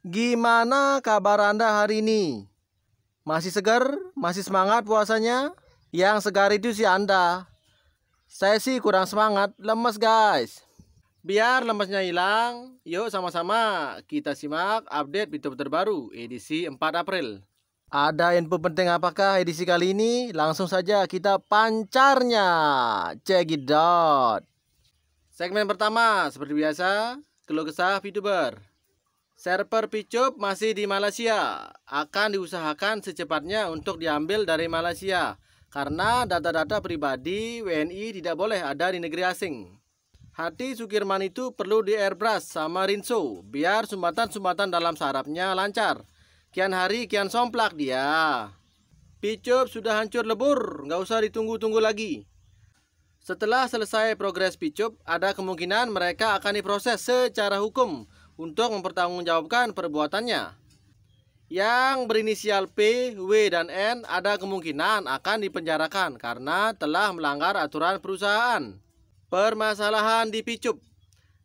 Gimana kabar Anda hari ini? Masih segar? Masih semangat puasanya? Yang segar itu sih Anda. Saya sih kurang semangat, lemes guys. Biar lemesnya hilang, yuk sama-sama kita simak update video terbaru edisi 4 April. Ada info penting apakah edisi kali ini? Langsung saja kita pancarnya. Check it out. Segmen pertama, seperti biasa, keluh kesah VTuber. Server Picup masih di Malaysia, akan diusahakan secepatnya untuk diambil dari Malaysia karena data-data pribadi WNI tidak boleh ada di negeri asing. Hati Sukirman itu perlu di airbrush sama rinso biar sumbatan-sumbatan dalam sarapnya lancar. Kian hari kian somplak dia. Picup sudah hancur lebur, nggak usah ditunggu-tunggu lagi. Setelah selesai progres Picup, ada kemungkinan mereka akan diproses secara hukum untuk mempertanggungjawabkan perbuatannya. Yang berinisial P, W, dan N ada kemungkinan akan dipenjarakan karena telah melanggar aturan perusahaan. Permasalahan di dipicup.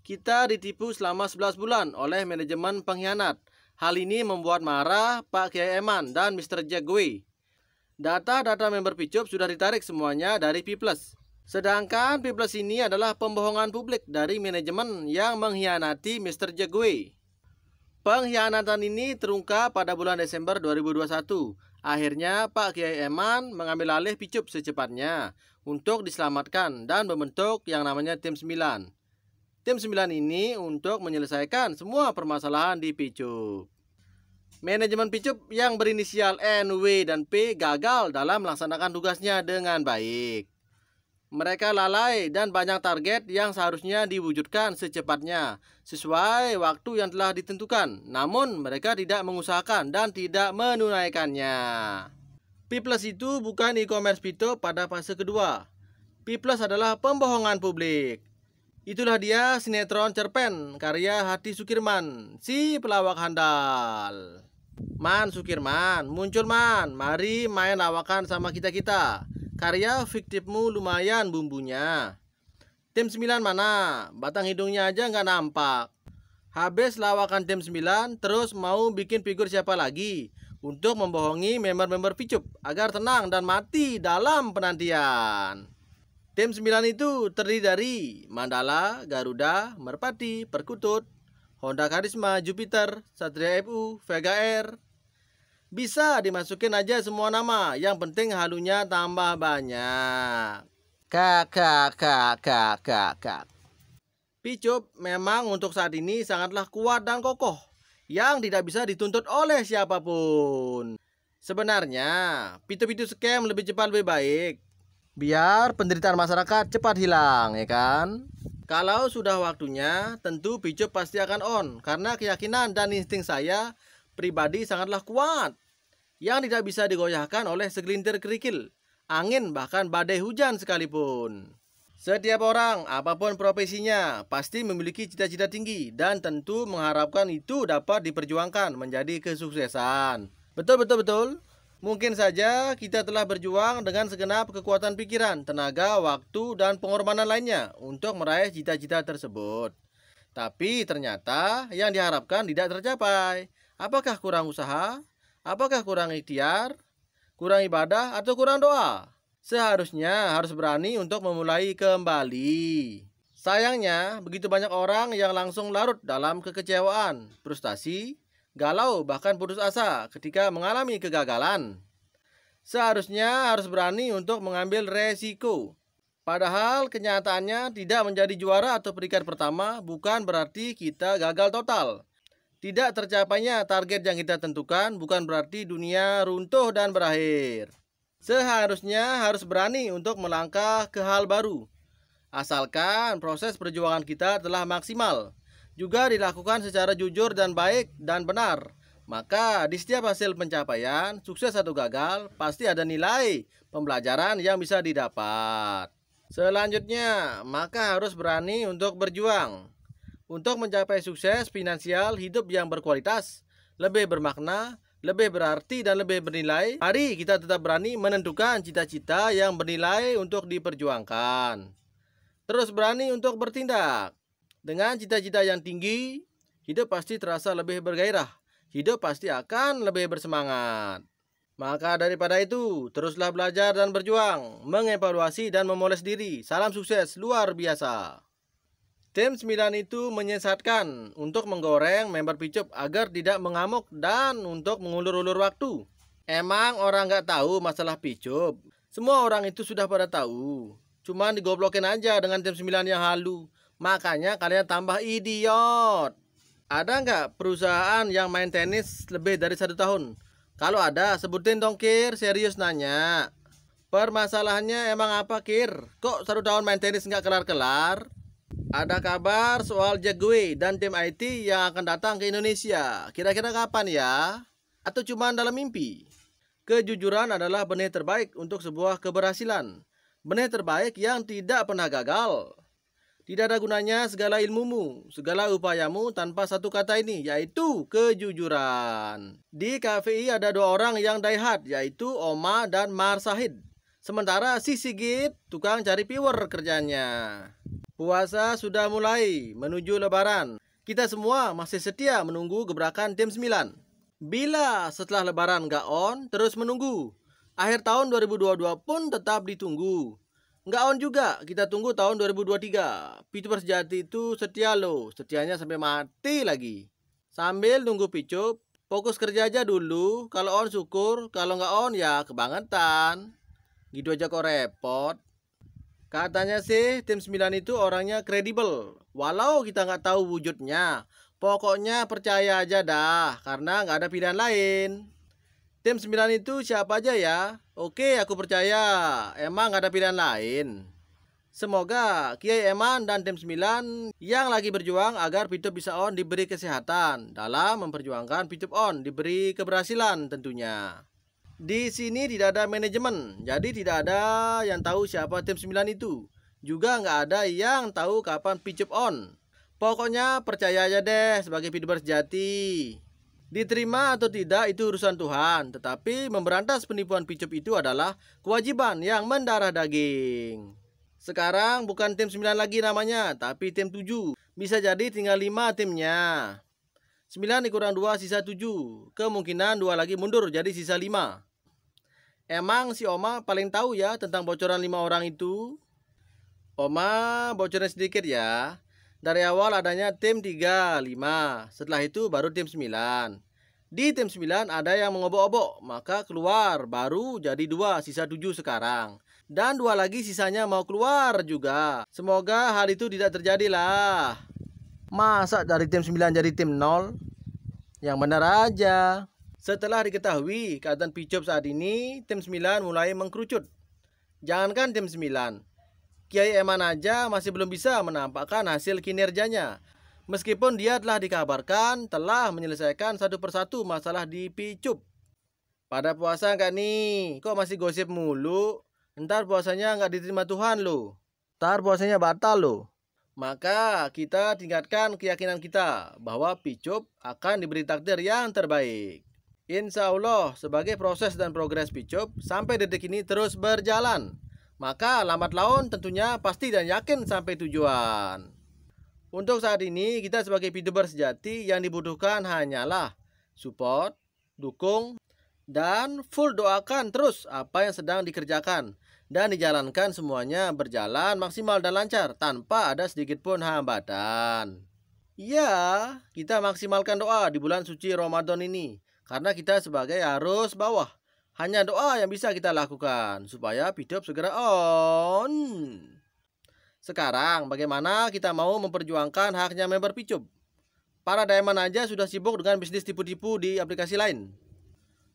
Kita ditipu selama 11 bulan oleh manajemen pengkhianat. Hal ini membuat marah Pak Kiai Eman dan Mr. Jagwe. Data-data member Picup sudah ditarik semuanya dari P+. Sedangkan Piblas ini adalah pembohongan publik dari manajemen yang mengkhianati Mr. Jegwe. Pengkhianatan ini terungkap pada bulan Desember 2021. Akhirnya Pak Kiai Eman mengambil alih Picup secepatnya untuk diselamatkan dan membentuk yang namanya Tim 9. Tim 9 ini untuk menyelesaikan semua permasalahan di Picup. Manajemen Picup yang berinisial N, dan P gagal dalam melaksanakan tugasnya dengan baik. Mereka lalai dan banyak target yang seharusnya diwujudkan secepatnya sesuai waktu yang telah ditentukan. Namun mereka tidak mengusahakan dan tidak menunaikannya. P+ itu bukan e-commerce Pito pada fase kedua. P+ adalah pembohongan publik. Itulah dia sinetron cerpen karya Hati Sukirman, si pelawak handal. Man Sukirman, muncul man, mari main lawakan sama kita-kita. Karya fiktifmu lumayan bumbunya. Tim 9 mana? Batang hidungnya aja nggak nampak. Habis lawakan tim 9, terus mau bikin figur siapa lagi? Untuk membohongi member-member Picup agar tenang dan mati dalam penantian. Tim 9 itu terdiri dari Mandala, Garuda, Merpati, Perkutut, Honda Karisma, Jupiter, Satria FU, Vega Air, bisa dimasukin aja semua nama, yang penting halunya tambah banyak. Kak, kak, kak, kak, kak, kak. Picup memang untuk saat ini sangatlah kuat dan kokoh, yang tidak bisa dituntut oleh siapapun. Sebenarnya, pitu-pitu scam lebih cepat lebih baik. Biar penderitaan masyarakat cepat hilang, ya kan? Kalau sudah waktunya, tentu Picup pasti akan on, karena keyakinan dan insting saya pribadi sangatlah kuat yang tidak bisa digoyahkan oleh segelintir kerikil, angin bahkan badai hujan sekalipun. Setiap orang, apapun profesinya, pasti memiliki cita-cita tinggi dan tentu mengharapkan itu dapat diperjuangkan menjadi kesuksesan. Betul, betul, betul. Mungkin saja kita telah berjuang dengan segenap kekuatan pikiran, tenaga, waktu, dan pengorbanan lainnya untuk meraih cita-cita tersebut. Tapi ternyata yang diharapkan tidak tercapai. Apakah kurang usaha? Apakah kurang ikhtiar, kurang ibadah, atau kurang doa? Seharusnya harus berani untuk memulai kembali. Sayangnya, begitu banyak orang yang langsung larut dalam kekecewaan, frustasi, galau, bahkan putus asa ketika mengalami kegagalan. Seharusnya harus berani untuk mengambil resiko. Padahal kenyataannya tidak menjadi juara atau peringkat pertama bukan berarti kita gagal total. Tidak tercapainya target yang kita tentukan bukan berarti dunia runtuh dan berakhir. Seharusnya harus berani untuk melangkah ke hal baru. Asalkan proses perjuangan kita telah maksimal, juga dilakukan secara jujur dan baik dan benar. Maka di setiap hasil pencapaian, sukses atau gagal, pasti ada nilai pembelajaran yang bisa didapat. Selanjutnya, maka harus berani untuk berjuang untuk mencapai sukses finansial hidup yang berkualitas, lebih bermakna, lebih berarti dan lebih bernilai, mari kita tetap berani menentukan cita-cita yang bernilai untuk diperjuangkan. Terus berani untuk bertindak. Dengan cita-cita yang tinggi, hidup pasti terasa lebih bergairah. Hidup pasti akan lebih bersemangat. Maka daripada itu, teruslah belajar dan berjuang, mengevaluasi dan memoles diri. Salam sukses luar biasa. Tim 9 itu menyesatkan untuk menggoreng member Picup agar tidak mengamuk dan untuk mengulur-ulur waktu. Emang orang nggak tahu masalah Picup? Semua orang itu sudah pada tahu. Cuman digoblokin aja dengan tim 9 yang halu. Makanya kalian tambah idiot. Ada nggak perusahaan yang main tenis lebih dari satu tahun? Kalau ada, sebutin dong Kir, serius nanya. Permasalahannya emang apa Kir? Kok satu tahun main tenis nggak kelar-kelar? Ada kabar soal Jack dan tim IT yang akan datang ke Indonesia. Kira-kira kapan ya? Atau cuma dalam mimpi? Kejujuran adalah benih terbaik untuk sebuah keberhasilan. Benih terbaik yang tidak pernah gagal. Tidak ada gunanya segala ilmumu, segala upayamu tanpa satu kata ini, yaitu kejujuran. Di KVI ada dua orang yang daihat, yaitu Oma dan Marsahid. Sementara si Sigit, tukang cari viewer kerjanya. Puasa sudah mulai menuju lebaran. Kita semua masih setia menunggu gebrakan tim 9. Bila setelah lebaran gak on, terus menunggu. Akhir tahun 2022 pun tetap ditunggu. Gak on juga, kita tunggu tahun 2023. Picup sejati itu setia loh, setianya sampai mati lagi. Sambil nunggu Picup, fokus kerja aja dulu. Kalau on syukur, kalau gak on ya kebangetan. Gitu aja kok repot. Katanya sih tim 9 itu orangnya kredibel. Walau kita nggak tahu wujudnya. Pokoknya percaya aja dah karena nggak ada pilihan lain. Tim 9 itu siapa aja ya? Oke aku percaya. Emang nggak ada pilihan lain. Semoga Kiai Eman dan tim 9 yang lagi berjuang agar Pitup bisa on diberi kesehatan dalam memperjuangkan Pitup on diberi keberhasilan tentunya. Di sini tidak ada manajemen, jadi tidak ada yang tahu siapa tim 9 itu. Juga nggak ada yang tahu kapan pitch up on. Pokoknya percaya aja deh sebagai feedback sejati. Diterima atau tidak itu urusan Tuhan, tetapi memberantas penipuan picup itu adalah kewajiban yang mendarah daging. Sekarang bukan tim 9 lagi namanya, tapi tim 7. Bisa jadi tinggal 5 timnya. 9 dikurang 2 sisa 7. Kemungkinan 2 lagi mundur jadi sisa 5. Emang si Oma paling tahu ya tentang bocoran lima orang itu? Oma bocoran sedikit ya. Dari awal adanya tim 3, 5. Setelah itu baru tim 9. Di tim 9 ada yang mengobok-obok, maka keluar baru jadi dua sisa 7 sekarang. Dan dua lagi sisanya mau keluar juga. Semoga hal itu tidak terjadi lah. Masa dari tim 9 jadi tim 0? Yang benar aja. Setelah diketahui keadaan Picup saat ini, tim 9 mulai mengkerucut. Jangankan tim 9, Kiai Eman aja masih belum bisa menampakkan hasil kinerjanya. Meskipun dia telah dikabarkan telah menyelesaikan satu persatu masalah di Picup. Pada puasa enggak nih? Kok masih gosip mulu? Ntar puasanya enggak diterima Tuhan loh. Ntar puasanya batal loh. Maka kita tingkatkan keyakinan kita bahwa Picup akan diberi takdir yang terbaik. Insya Allah, sebagai proses dan progres Picup sampai detik ini terus berjalan. Maka lambat laun tentunya pasti dan yakin sampai tujuan. Untuk saat ini, kita sebagai Piduber sejati yang dibutuhkan hanyalah support, dukung, dan full doakan terus apa yang sedang dikerjakan dan dijalankan semuanya berjalan maksimal dan lancar tanpa ada sedikit pun hambatan. Ya, kita maksimalkan doa di bulan suci Ramadan ini karena kita sebagai arus bawah. Hanya doa yang bisa kita lakukan supaya hidup segera on. Sekarang bagaimana kita mau memperjuangkan haknya member Picup? Para diamond aja sudah sibuk dengan bisnis tipu-tipu di aplikasi lain.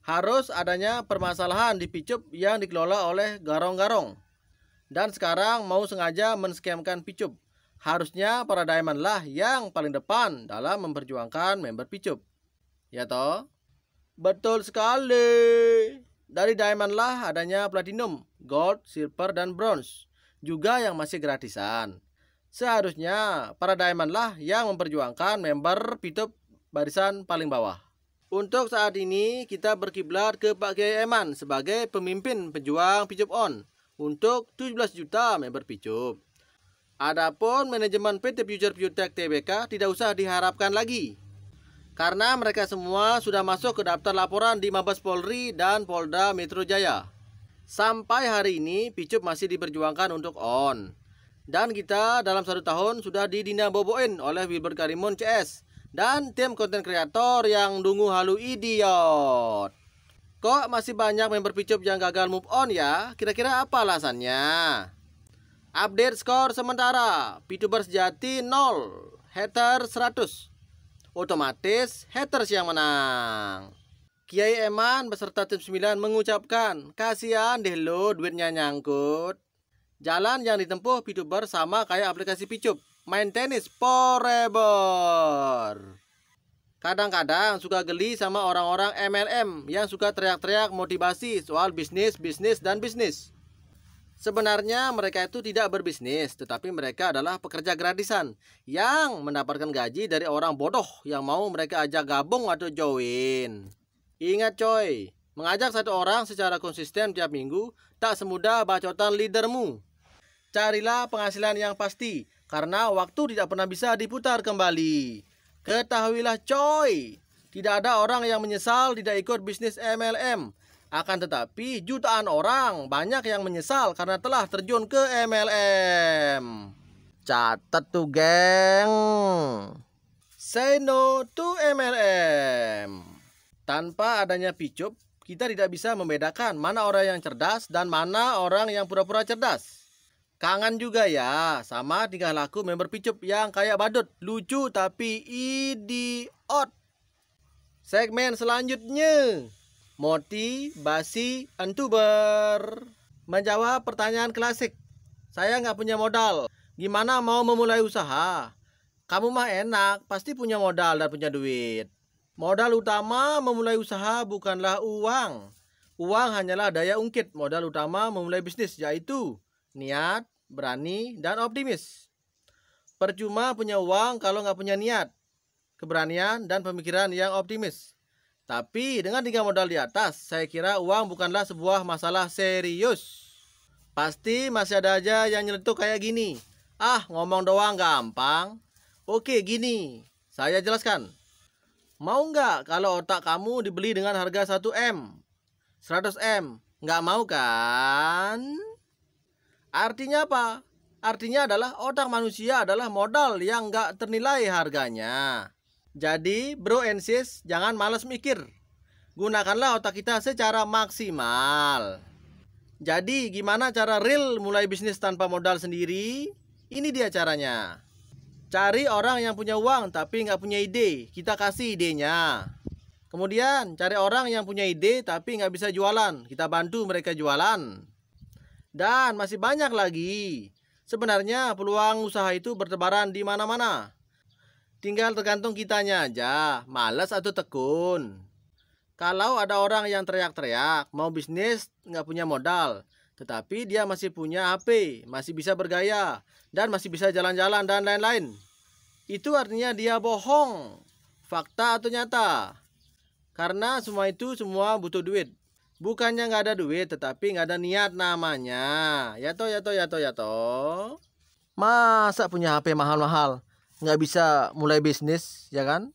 Harus adanya permasalahan di Picup yang dikelola oleh garong-garong. Dan sekarang mau sengaja menskemkan Picup. Harusnya para diamond lah yang paling depan dalam memperjuangkan member Picup. Ya toh? Betul sekali. Dari diamond lah adanya platinum, gold, silver, dan bronze. Juga yang masih gratisan. Seharusnya para diamond lah yang memperjuangkan member pitup barisan paling bawah. Untuk saat ini kita berkiblat ke Pak Kiai Eman sebagai pemimpin pejuang Picup On untuk 17 juta member Picup. Adapun manajemen PT Future Futek TBK tidak usah diharapkan lagi karena mereka semua sudah masuk ke daftar laporan di Mabes Polri dan Polda Metro Jaya. Sampai hari ini, Picup masih diperjuangkan untuk on. Dan kita dalam satu tahun sudah didina boboin oleh Wilbur Karimun CS dan tim konten kreator yang dungu halu idiot. Kok masih banyak member Picup yang gagal move on ya? Kira-kira apa alasannya? Update skor sementara, Pitubers jati 0, hater 100 otomatis haters yang menang. Kiai Eman beserta tim 9 mengucapkan, kasihan deh lo duitnya nyangkut. Jalan yang ditempuh VTuber sama kayak aplikasi Picup, main tenis forever. Kadang-kadang suka geli sama orang-orang MLM yang suka teriak-teriak motivasi soal bisnis, bisnis, dan bisnis. Sebenarnya mereka itu tidak berbisnis, tetapi mereka adalah pekerja gratisan yang mendapatkan gaji dari orang bodoh yang mau mereka ajak gabung atau join. Ingat coy, mengajak satu orang secara konsisten tiap minggu tak semudah bacotan leadermu. Carilah penghasilan yang pasti, karena waktu tidak pernah bisa diputar kembali. Ketahuilah coy, tidak ada orang yang menyesal tidak ikut bisnis MLM akan tetapi jutaan orang banyak yang menyesal karena telah terjun ke MLM. Catat tuh geng. Say no to MLM. Tanpa adanya picup, kita tidak bisa membedakan mana orang yang cerdas dan mana orang yang pura-pura cerdas. Kangen juga ya sama tingkah laku member picup yang kayak badut, lucu tapi idiot. Segmen selanjutnya motivasi antuber menjawab pertanyaan klasik saya nggak punya modal gimana mau memulai usaha kamu mah enak pasti punya modal dan punya duit modal utama memulai usaha bukanlah uang uang hanyalah daya ungkit modal utama memulai bisnis yaitu niat berani dan optimis percuma punya uang kalau nggak punya niat keberanian dan pemikiran yang optimis tapi dengan tiga modal di atas, saya kira uang bukanlah sebuah masalah serius. Pasti masih ada aja yang nyeletuk kayak gini. Ah, ngomong doang gampang. Oke, gini. Saya jelaskan. Mau nggak kalau otak kamu dibeli dengan harga 1M? 100M? Nggak mau kan? Artinya apa? Artinya adalah otak manusia adalah modal yang nggak ternilai harganya. Jadi bro and sis jangan males mikir Gunakanlah otak kita secara maksimal Jadi gimana cara real mulai bisnis tanpa modal sendiri? Ini dia caranya Cari orang yang punya uang tapi nggak punya ide Kita kasih idenya Kemudian cari orang yang punya ide tapi nggak bisa jualan Kita bantu mereka jualan Dan masih banyak lagi Sebenarnya peluang usaha itu bertebaran di mana-mana Tinggal tergantung kitanya aja, males atau tekun. Kalau ada orang yang teriak-teriak, mau bisnis, nggak punya modal, tetapi dia masih punya HP, masih bisa bergaya, dan masih bisa jalan-jalan dan lain-lain. Itu artinya dia bohong, fakta atau nyata. Karena semua itu semua butuh duit. Bukannya nggak ada duit, tetapi nggak ada niat namanya. Ya toh, ya toh, ya toh, ya toh. Masa punya HP mahal-mahal, nggak bisa mulai bisnis ya kan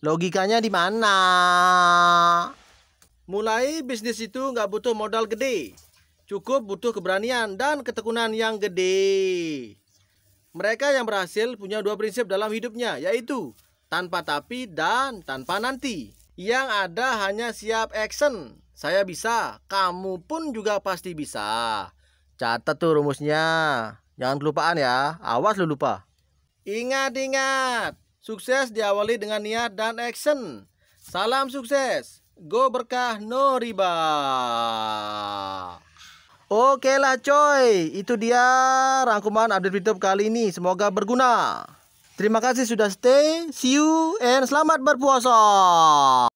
logikanya di mana mulai bisnis itu nggak butuh modal gede cukup butuh keberanian dan ketekunan yang gede mereka yang berhasil punya dua prinsip dalam hidupnya yaitu tanpa tapi dan tanpa nanti yang ada hanya siap action saya bisa kamu pun juga pasti bisa Catat tuh rumusnya. Jangan kelupaan ya. Awas lu lupa. Ingat-ingat, sukses diawali dengan niat dan action. Salam sukses, go berkah no riba. Oke lah coy, itu dia rangkuman update YouTube kali ini. Semoga berguna. Terima kasih sudah stay, see you, and selamat berpuasa.